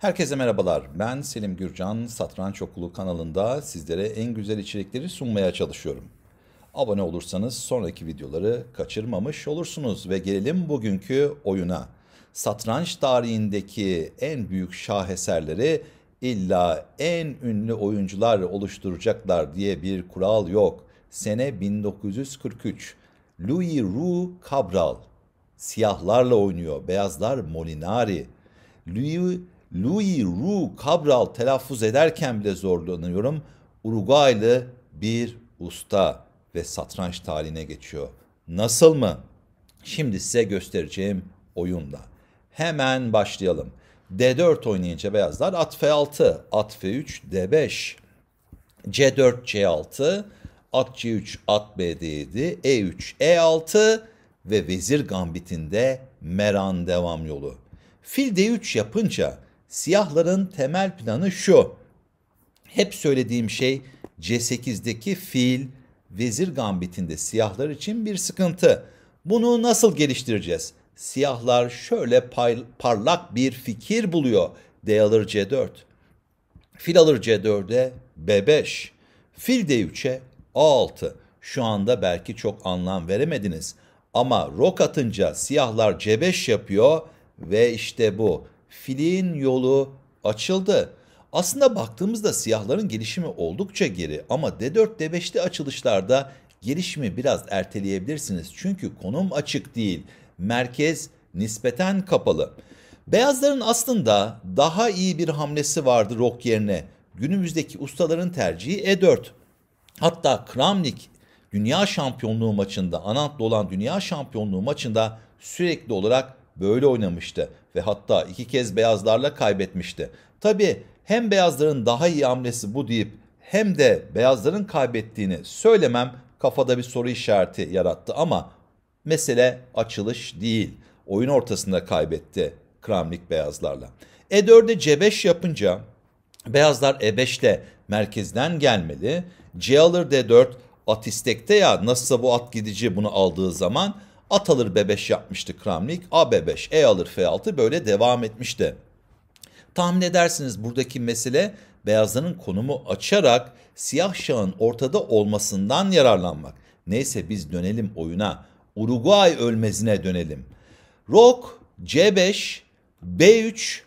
Herkese merhabalar. Ben Selim Gürcan. Satranç Okulu kanalında sizlere en güzel içerikleri sunmaya çalışıyorum. Abone olursanız sonraki videoları kaçırmamış olursunuz ve gelelim bugünkü oyuna. Satranç tarihindeki en büyük şaheserleri illa en ünlü oyuncular oluşturacaklar diye bir kural yok. Sene 1943. Louis Roux Cabral. Siyahlarla oynuyor. Beyazlar Molinari. Louis Louis Ru Cabral telaffuz ederken bile zorlanıyorum. Uruguaylı bir usta ve satranç tarihine geçiyor. Nasıl mı? Şimdi size göstereceğim oyunla. Hemen başlayalım. D4 oynayınca beyazlar at F6, at F3, D5, C4, C6, at C3, at B7, E3, E6 ve vezir gambitinde meran devam yolu. Fil D3 yapınca Siyahların temel planı şu. Hep söylediğim şey C8'deki fiil vezir gambitinde siyahlar için bir sıkıntı. Bunu nasıl geliştireceğiz? Siyahlar şöyle parlak bir fikir buluyor. D alır C4. Fil alır C4'e B5. Fil D3'e A6. Şu anda belki çok anlam veremediniz. Ama rok atınca siyahlar C5 yapıyor ve işte bu filin yolu açıldı. Aslında baktığımızda siyahların gelişimi oldukça geri ama D4 D5'li açılışlarda gelişimi biraz erteleyebilirsiniz. Çünkü konum açık değil. Merkez nispeten kapalı. Beyazların aslında daha iyi bir hamlesi vardı rok yerine. Günümüzdeki ustaların tercihi E4. Hatta Kramnik dünya şampiyonluğu maçında, Anadolu olan dünya şampiyonluğu maçında sürekli olarak böyle oynamıştı ve hatta iki kez beyazlarla kaybetmişti. Tabi hem beyazların daha iyi hamlesi bu deyip hem de beyazların kaybettiğini söylemem kafada bir soru işareti yarattı ama mesele açılış değil. Oyun ortasında kaybetti Kramnik beyazlarla. E4'e C5 yapınca beyazlar E5 ile merkezden gelmeli. C alır D4 at istekte ya nasılsa bu at gidici bunu aldığı zaman At alır B5 yapmıştı Kramnik. A B5, E alır F6 böyle devam etmişti. Tahmin edersiniz buradaki mesele beyazların konumu açarak siyah şahın ortada olmasından yararlanmak. Neyse biz dönelim oyuna. Uruguay ölmezine dönelim. Rok C5, B3,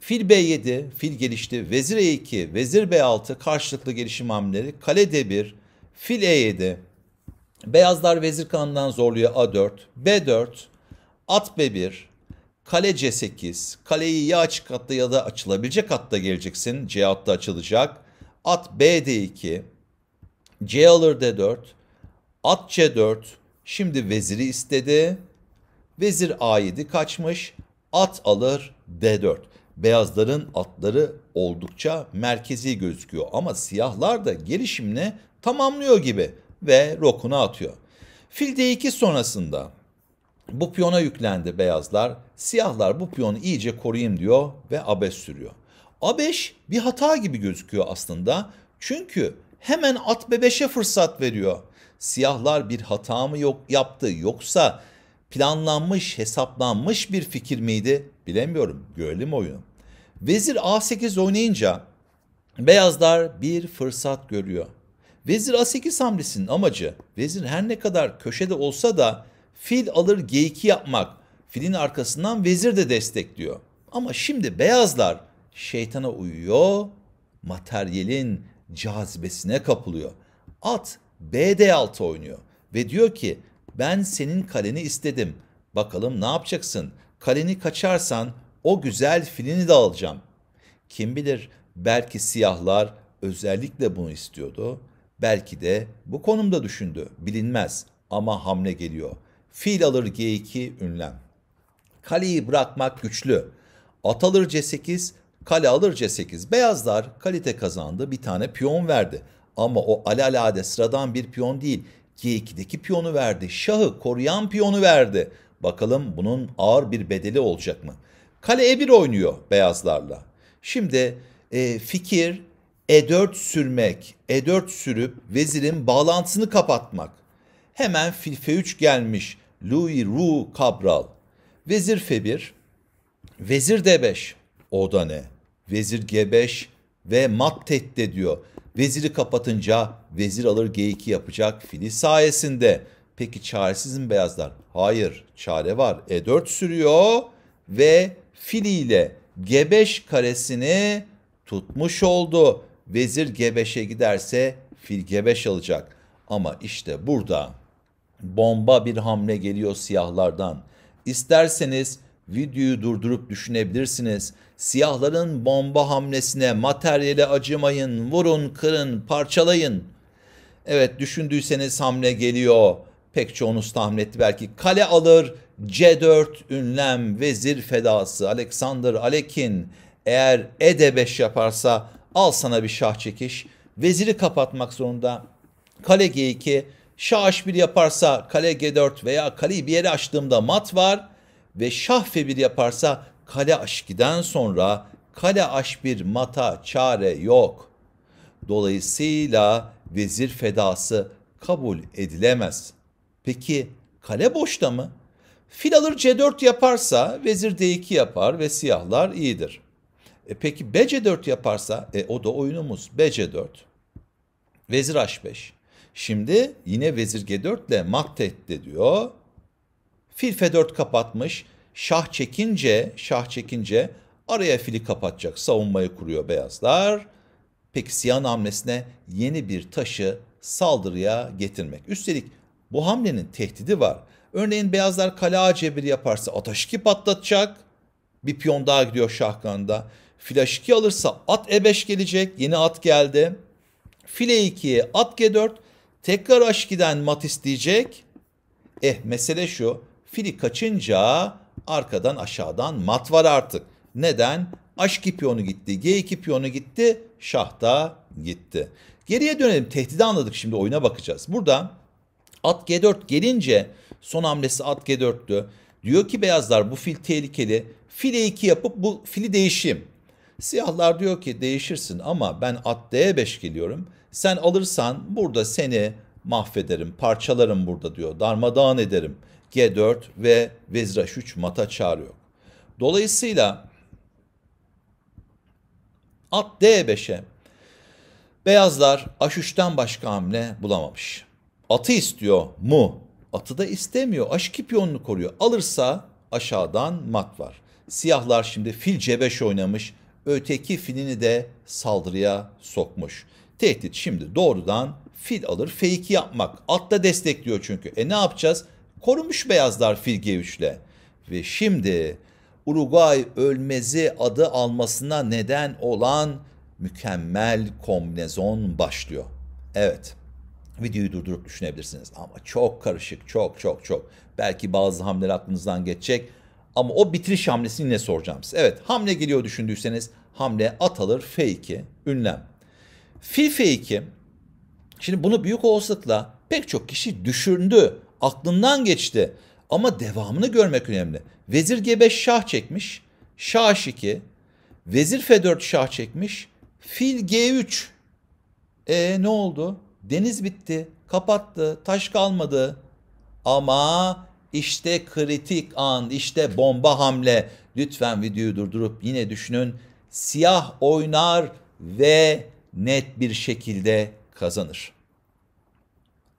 Fil B7, fil gelişti. Vezir E2, vezir B6 karşılıklı gelişim hamleleri. Kale D1, fil E7, Beyazlar vezir kanından zorluyor A4, B4, at B1, kale C8, kaleyi ya açık hatta ya da açılabilecek hatta geleceksin. C hatta açılacak. At bd 2 C alır D4, at C4, şimdi veziri istedi. Vezir A7 kaçmış, at alır D4. Beyazların atları oldukça merkezi gözüküyor ama siyahlar da gelişimini tamamlıyor gibi ve rokunu atıyor. Fil d2 sonrasında bu piyona yüklendi beyazlar. Siyahlar bu piyonu iyice koruyayım diyor ve A5 sürüyor. A5 bir hata gibi gözüküyor aslında. Çünkü hemen at B5'e fırsat veriyor. Siyahlar bir hata mı yok yaptı yoksa planlanmış, hesaplanmış bir fikir miydi? Bilemiyorum. Görelim oyunu. Vezir A8 oynayınca beyazlar bir fırsat görüyor. Vezir A8 hamlesinin amacı vezir her ne kadar köşede olsa da fil alır G2 yapmak. Filin arkasından vezir de destekliyor. Ama şimdi beyazlar şeytana uyuyor, materyalin cazibesine kapılıyor. At BD6 oynuyor ve diyor ki ben senin kaleni istedim. Bakalım ne yapacaksın? Kaleni kaçarsan o güzel filini de alacağım. Kim bilir belki siyahlar özellikle bunu istiyordu. Belki de bu konumda düşündü, bilinmez ama hamle geliyor. Fil alır G2 ünlem. Kaleyi bırakmak güçlü. At alır C8, kale alır C8. Beyazlar kalite kazandı, bir tane piyon verdi. Ama o alalade sıradan bir piyon değil. G2'deki piyonu verdi, şahı koruyan piyonu verdi. Bakalım bunun ağır bir bedeli olacak mı? Kale E1 oynuyor beyazlarla. Şimdi e, fikir e4 sürmek, E4 sürüp vezirin bağlantısını kapatmak. Hemen fil F3 gelmiş Louis Roux Cabral. Vezir F1, vezir D5. O da ne? Vezir G5 ve mat tette diyor. Veziri kapatınca vezir alır G2 yapacak fili sayesinde. Peki çaresiz mi beyazlar? Hayır çare var. E4 sürüyor ve filiyle G5 karesini tutmuş oldu. Vezir Gebeş'e giderse fil Gebeş alacak. Ama işte burada bomba bir hamle geliyor siyahlardan. İsterseniz videoyu durdurup düşünebilirsiniz. Siyahların bomba hamlesine materyale acımayın, vurun, kırın, parçalayın. Evet düşündüyseniz hamle geliyor. Pek çoğunuz tahmin etti belki. Kale alır, C4, ünlem, vezir fedası, Alexander Alekin. Eğer E5 yaparsa al sana bir şah çekiş. Veziri kapatmak zorunda. Kale G2, şah H1 yaparsa kale G4 veya kaleyi bir yere açtığımda mat var. Ve şah F1 yaparsa kale H2'den sonra kale H1 mata çare yok. Dolayısıyla vezir fedası kabul edilemez. Peki kale boşta mı? Fil alır C4 yaparsa vezir D2 yapar ve siyahlar iyidir. E peki BC4 yaparsa e, o da oyunumuz. BC4. Vezir H5. Şimdi yine vezir G4 ile mat tehditte diyor. Fil F4 kapatmış. Şah çekince, şah çekince araya fili kapatacak. Savunmayı kuruyor beyazlar. Peki siyahın hamlesine yeni bir taşı saldırıya getirmek. Üstelik bu hamlenin tehdidi var. Örneğin beyazlar kale A1 yaparsa ataşki patlatacak. Bir piyon daha gidiyor şahkanda. Flash 2 alırsa at E5 gelecek. Yeni at geldi. File 2'ye at G4. Tekrar H2'den mat isteyecek. Eh mesele şu. Fili kaçınca arkadan aşağıdan mat var artık. Neden? H2 piyonu gitti. G2 piyonu gitti. Şah da gitti. Geriye dönelim. Tehdidi anladık şimdi oyuna bakacağız. Burada at G4 gelince son hamlesi at G4'tü. Diyor ki beyazlar bu fil tehlikeli. File 2 yapıp bu fili değişeyim. Siyahlar diyor ki değişirsin ama ben at D5 geliyorum. Sen alırsan burada seni mahvederim, parçalarım burada diyor. Darmadağın ederim. G4 ve vezir H3 mata çağırıyor. Dolayısıyla at D5'e beyazlar H3'ten başka hamle bulamamış. Atı istiyor mu? Atı da istemiyor. Aşk ipiyonunu koruyor. Alırsa aşağıdan mat var. Siyahlar şimdi fil C5 oynamış öteki filini de saldırıya sokmuş. Tehdit şimdi doğrudan fil alır fake yapmak. At da destekliyor çünkü. E ne yapacağız? Korumuş beyazlar fil G3'le. Ve şimdi Uruguay ölmezi adı almasına neden olan mükemmel kombinezon başlıyor. Evet. Videoyu durdurup düşünebilirsiniz ama çok karışık, çok çok çok. Belki bazı hamleler aklınızdan geçecek ama o bitiriş hamlesini ne soracağım size. Evet hamle geliyor düşündüyseniz hamle atalır F2 ünlem. Fil F2 şimdi bunu büyük olasılıkla pek çok kişi düşündü. Aklından geçti. Ama devamını görmek önemli. Vezir G5 şah çekmiş. Şah H2. Vezir F4 şah çekmiş. Fil G3. E ne oldu? Deniz bitti. Kapattı. Taş kalmadı. Ama işte kritik an, işte bomba hamle. Lütfen videoyu durdurup yine düşünün. Siyah oynar ve net bir şekilde kazanır.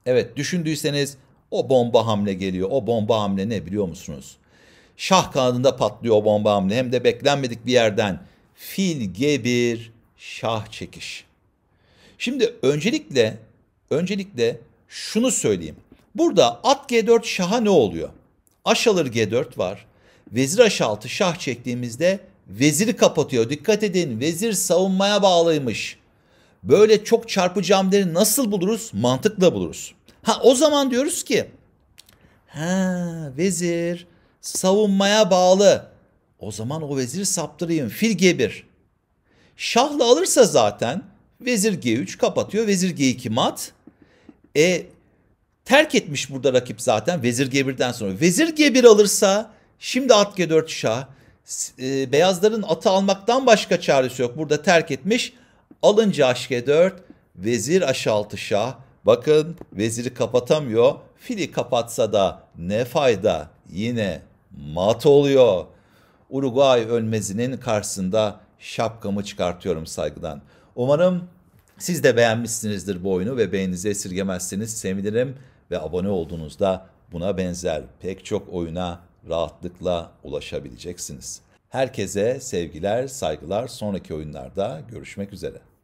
Evet düşündüyseniz o bomba hamle geliyor. O bomba hamle ne biliyor musunuz? Şah kanadında patlıyor o bomba hamle. Hem de beklenmedik bir yerden. Filge bir şah çekiş. Şimdi öncelikle öncelikle şunu söyleyeyim. Burada at G4 şaha ne oluyor? Aş alır G4 var. Vezir H6 şah çektiğimizde veziri kapatıyor. Dikkat edin vezir savunmaya bağlıymış. Böyle çok çarpıcı hamleri nasıl buluruz? Mantıkla buluruz. Ha o zaman diyoruz ki ha vezir savunmaya bağlı. O zaman o veziri saptırayım. Fil G1. Şahla alırsa zaten vezir G3 kapatıyor. Vezir G2 mat. E terk etmiş burada rakip zaten Vezir G1'den sonra. Vezir G1 alırsa şimdi at G4 şah. E, beyazların atı almaktan başka çaresi yok. Burada terk etmiş. Alınca h G4 vezir h 6 şah. Bakın veziri kapatamıyor. Fili kapatsa da ne fayda yine mat oluyor. Uruguay ölmezinin karşısında şapkamı çıkartıyorum saygıdan. Umarım siz de beğenmişsinizdir bu oyunu ve beğeninizi esirgemezseniz sevinirim ve abone olduğunuzda buna benzer pek çok oyuna rahatlıkla ulaşabileceksiniz. Herkese sevgiler, saygılar. Sonraki oyunlarda görüşmek üzere.